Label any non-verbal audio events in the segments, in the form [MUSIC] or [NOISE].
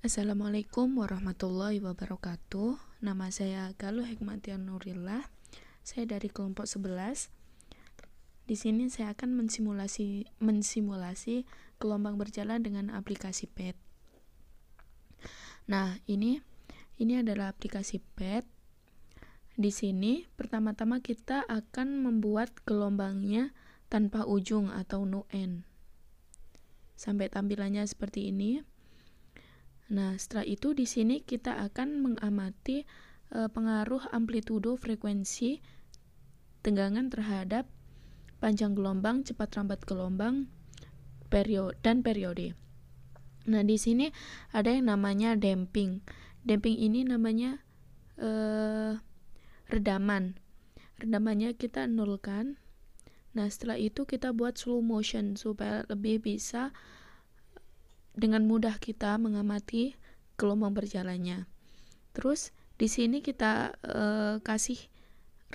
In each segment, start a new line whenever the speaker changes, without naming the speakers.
Assalamualaikum warahmatullahi wabarakatuh. Nama saya Galuh Hikmatian Nurillah. Saya dari kelompok 11. Di sini saya akan mensimulasi mensimulasi gelombang berjalan dengan aplikasi PET. Nah, ini ini adalah aplikasi PET. Di sini pertama-tama kita akan membuat gelombangnya tanpa ujung atau no end. Sampai tampilannya seperti ini. Nah, setelah itu di sini kita akan mengamati e, pengaruh amplitudo frekuensi tegangan terhadap panjang gelombang, cepat rambat gelombang, periode dan periode. Nah, di sini ada yang namanya damping. Damping ini namanya e, redaman. Redamannya kita nolkan. Nah, setelah itu kita buat slow motion supaya lebih bisa dengan mudah kita mengamati gelombang berjalannya. Terus di sini kita uh, kasih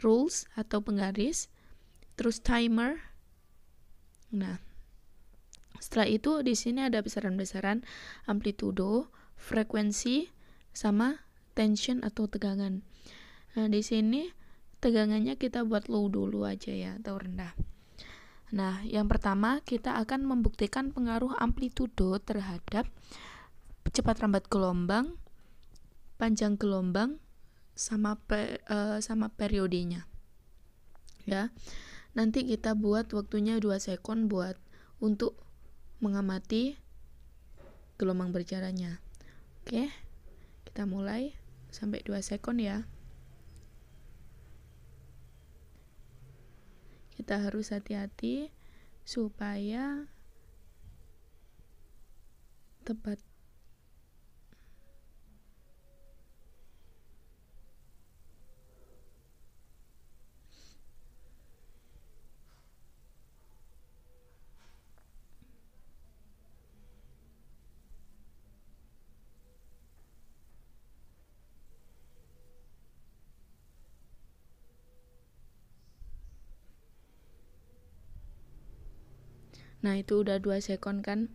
rules atau penggaris, terus timer. Nah, setelah itu di sini ada besaran-besaran amplitudo, frekuensi, sama tension atau tegangan. Nah, di sini tegangannya kita buat low dulu aja ya atau rendah. Nah, yang pertama kita akan membuktikan pengaruh amplitudo terhadap cepat rambat gelombang, panjang gelombang sama pe, uh, sama periodenya. Ya. Nanti kita buat waktunya dua sekon buat untuk mengamati gelombang berjalannya. Oke. Kita mulai sampai dua sekon ya. kita harus hati-hati supaya tepat Nah, itu udah dua second kan.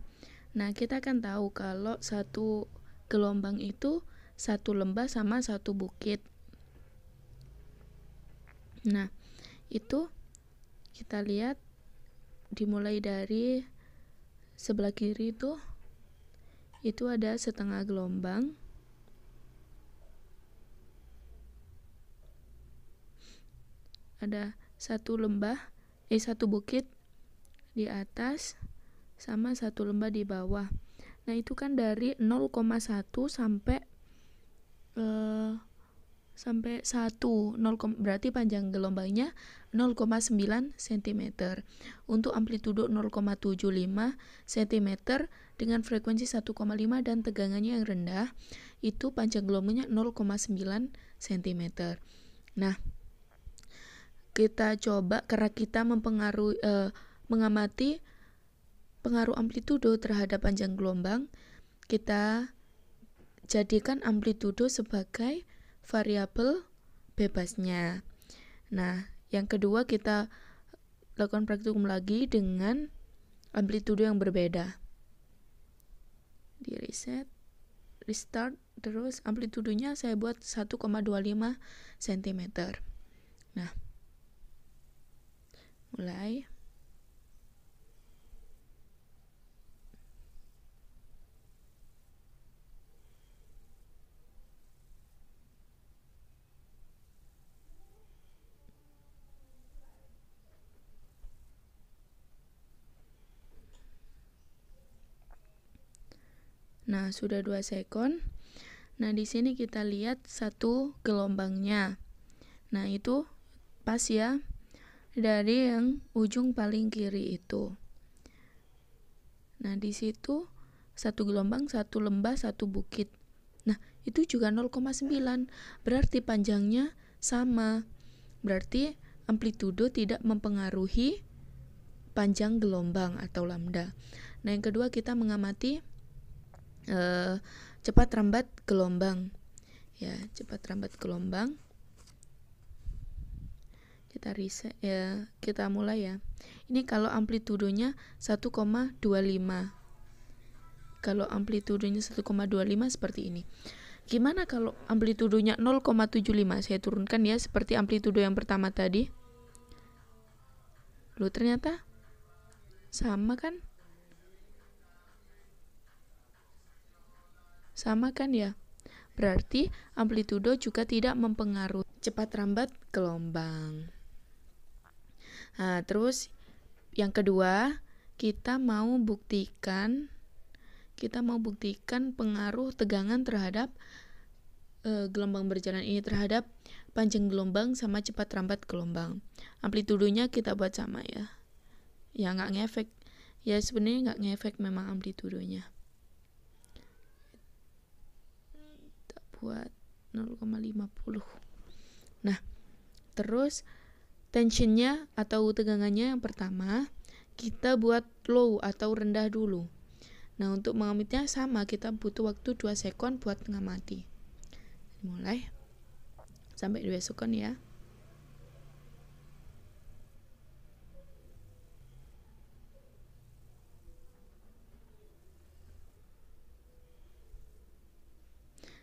Nah, kita akan tahu kalau satu gelombang itu satu lembah sama satu bukit. Nah, itu kita lihat dimulai dari sebelah kiri itu itu ada setengah gelombang ada satu lembah eh satu bukit di atas sama satu lembar di bawah. Nah, itu kan dari 0,1 sampai uh, sampai 1. 0, berarti panjang gelombangnya 0,9 cm. Untuk amplitudo 0,75 cm dengan frekuensi 1,5 dan tegangannya yang rendah, itu panjang gelombangnya 0,9 cm. Nah, kita coba karena kita mempengaruhi uh, mengamati pengaruh amplitudo terhadap panjang gelombang, kita jadikan amplitudo sebagai variabel bebasnya. Nah, yang kedua kita lakukan praktikum lagi dengan amplitudo yang berbeda. Di reset, restart, terus amplitudonya saya buat 1,25 cm. Nah, mulai. Nah, sudah dua second. Nah, di sini kita lihat satu gelombangnya. Nah, itu pas ya dari yang ujung paling kiri itu. Nah, di situ satu gelombang, satu lembah, satu bukit. Nah, itu juga 0,9. Berarti panjangnya sama. Berarti amplitudo tidak mempengaruhi panjang gelombang atau lambda. Nah, yang kedua kita mengamati Eh, cepat rambat gelombang ya cepat rambat gelombang kita riset ya kita mulai ya ini kalau amplitudonya 1,25 kalau amplitudonya 1,25 seperti ini gimana kalau amplitudonya 0,75 saya turunkan ya seperti amplitudo yang pertama tadi lo ternyata sama kan Sama kan ya? Berarti amplitudo juga tidak mempengaruhi cepat rambat gelombang. Nah, terus yang kedua, kita mau buktikan kita mau buktikan pengaruh tegangan terhadap e, gelombang berjalan ini terhadap panjang gelombang sama cepat rambat gelombang. Amplitudonya kita buat sama ya. Ya nggak ngefek. Ya sebenarnya nggak ngefek memang amplitudonya. buat 0,50 nah terus tensionnya atau tegangannya yang pertama kita buat low atau rendah dulu nah untuk mengamitnya sama kita butuh waktu 2 second buat mengamati mulai sampai 2 sekon ya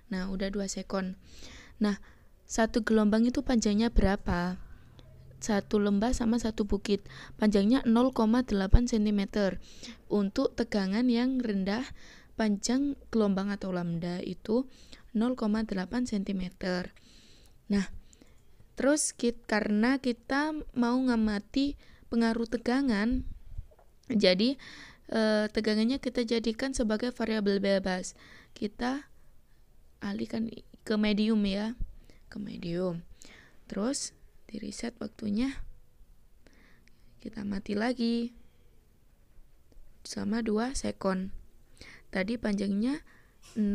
Nah, udah 2 sekon. Nah, satu gelombang itu panjangnya berapa? Satu lembah sama satu bukit. Panjangnya 0,8 cm. Untuk tegangan yang rendah, panjang gelombang atau lambda itu 0,8 cm. Nah, terus kita, karena kita mau ngamati pengaruh tegangan, jadi e, tegangannya kita jadikan sebagai variabel bebas. Kita alihkan ke medium ya ke medium terus di reset waktunya kita mati lagi sama 2 second. tadi panjangnya 0,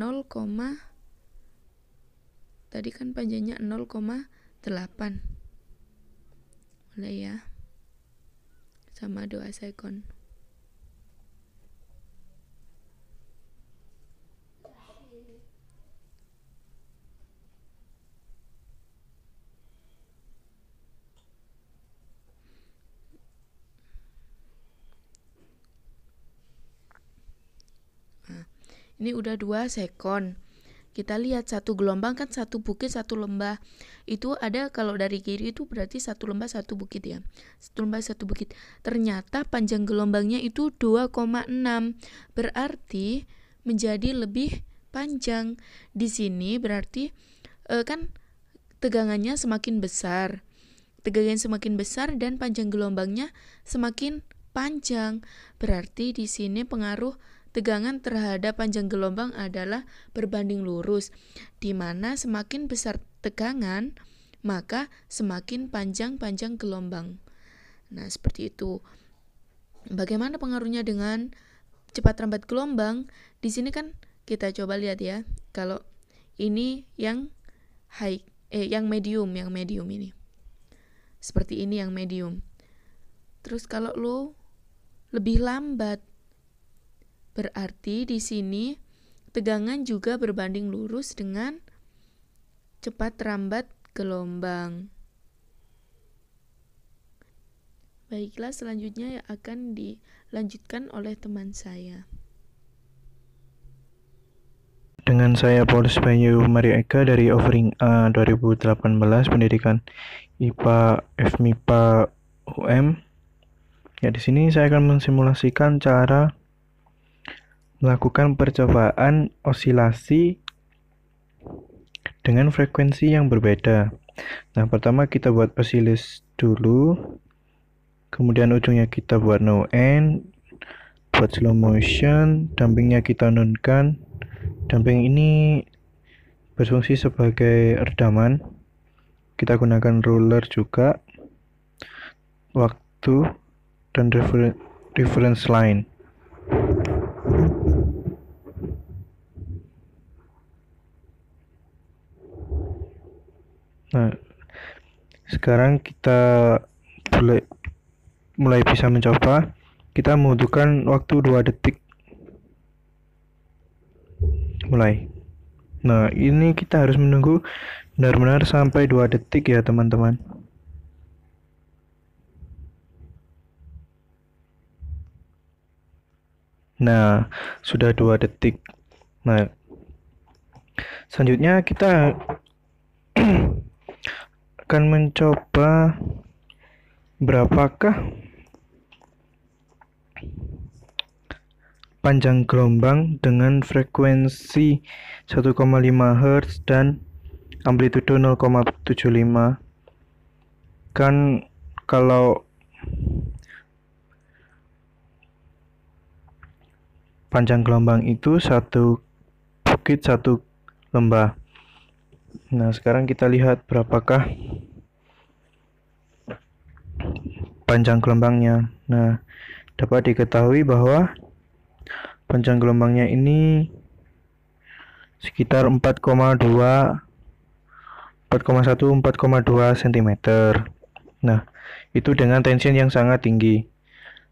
tadi kan panjangnya 0,8 boleh ya sama 2 sekon Ini udah dua second. Kita lihat satu gelombang kan satu bukit satu lembah. Itu ada kalau dari kiri itu berarti satu lembah satu bukit ya. Satu lembah satu bukit. Ternyata panjang gelombangnya itu 2,6. Berarti menjadi lebih panjang. Di sini berarti e, kan tegangannya semakin besar. Tegangan semakin besar dan panjang gelombangnya semakin panjang. Berarti di sini pengaruh tegangan terhadap panjang gelombang adalah berbanding lurus, di mana semakin besar tegangan, maka semakin panjang-panjang gelombang. Nah, seperti itu. Bagaimana pengaruhnya dengan cepat rambat gelombang? Di sini kan kita coba lihat ya. Kalau ini yang high eh yang medium, yang medium ini. Seperti ini yang medium. Terus kalau lo lebih lambat Berarti di sini tegangan juga berbanding lurus dengan cepat rambat gelombang. Baiklah, selanjutnya yang akan dilanjutkan oleh teman saya.
Dengan saya Paulus Bayu Mario Eka dari Offering A 2018 Pendidikan IPA FMIPA UM. Ya, di sini saya akan mensimulasikan cara melakukan percobaan osilasi dengan frekuensi yang berbeda. Nah, pertama kita buat osilis dulu. Kemudian ujungnya kita buat no end, buat slow motion, dampingnya kita nonkan. Damping ini berfungsi sebagai redaman. Kita gunakan ruler juga. Waktu dan reference line. Nah, sekarang kita mulai mulai bisa mencoba. Kita membutuhkan waktu 2 detik. Mulai. Nah, ini kita harus menunggu benar-benar sampai 2 detik ya, teman-teman. Nah, sudah 2 detik. Nah, selanjutnya kita [CLEARS THROAT] akan mencoba berapakah panjang gelombang dengan frekuensi 1,5 Hz dan amplitudo 0,75 kan kalau panjang gelombang itu satu bukit satu lembah Nah, sekarang kita lihat berapakah panjang gelombangnya. Nah, dapat diketahui bahwa panjang gelombangnya ini sekitar 4,2 4,1 4,2 cm. Nah, itu dengan tension yang sangat tinggi.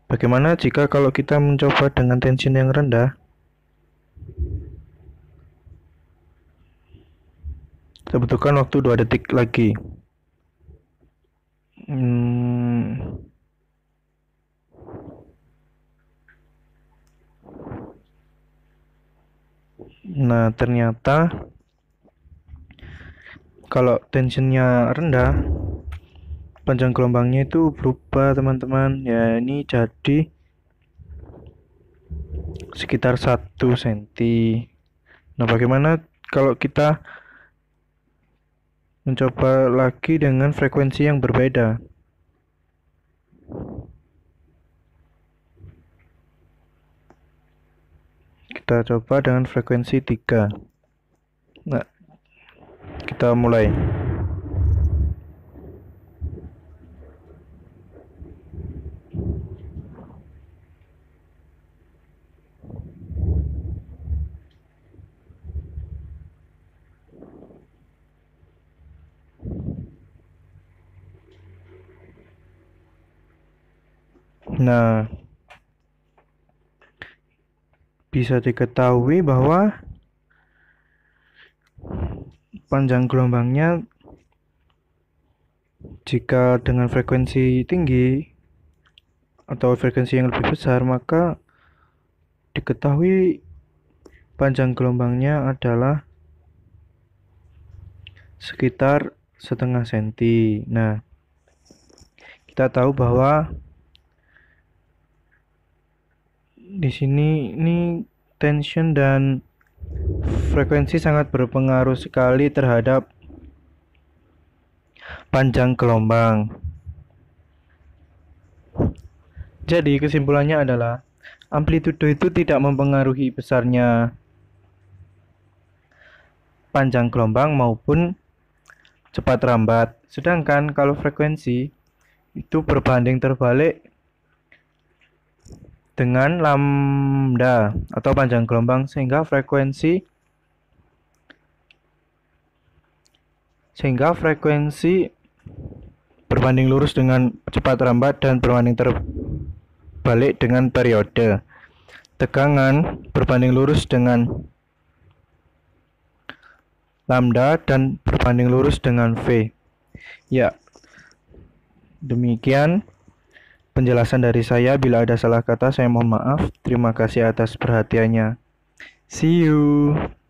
Bagaimana jika kalau kita mencoba dengan tension yang rendah? Kita butuhkan waktu 2 detik lagi. Hmm. Nah, ternyata kalau tensionnya rendah, panjang gelombangnya itu berubah, teman-teman. Ya, ini jadi sekitar 1 cm. Nah, bagaimana kalau kita mencoba lagi dengan frekuensi yang berbeda. Kita coba dengan frekuensi 3. Nah, kita mulai. Nah, bisa diketahui bahwa panjang gelombangnya jika dengan frekuensi tinggi atau frekuensi yang lebih besar maka diketahui panjang gelombangnya adalah sekitar setengah senti. Nah, kita tahu bahwa di sini ini tension dan frekuensi sangat berpengaruh sekali terhadap panjang gelombang. Jadi kesimpulannya adalah amplitudo itu tidak mempengaruhi besarnya panjang gelombang maupun cepat rambat. Sedangkan kalau frekuensi itu berbanding terbalik dengan lambda atau panjang gelombang sehingga frekuensi sehingga frekuensi berbanding lurus dengan cepat rambat dan berbanding terbalik dengan periode tegangan berbanding lurus dengan lambda dan berbanding lurus dengan V ya demikian Penjelasan dari saya, bila ada salah kata saya mohon maaf. Terima kasih atas perhatiannya. See you.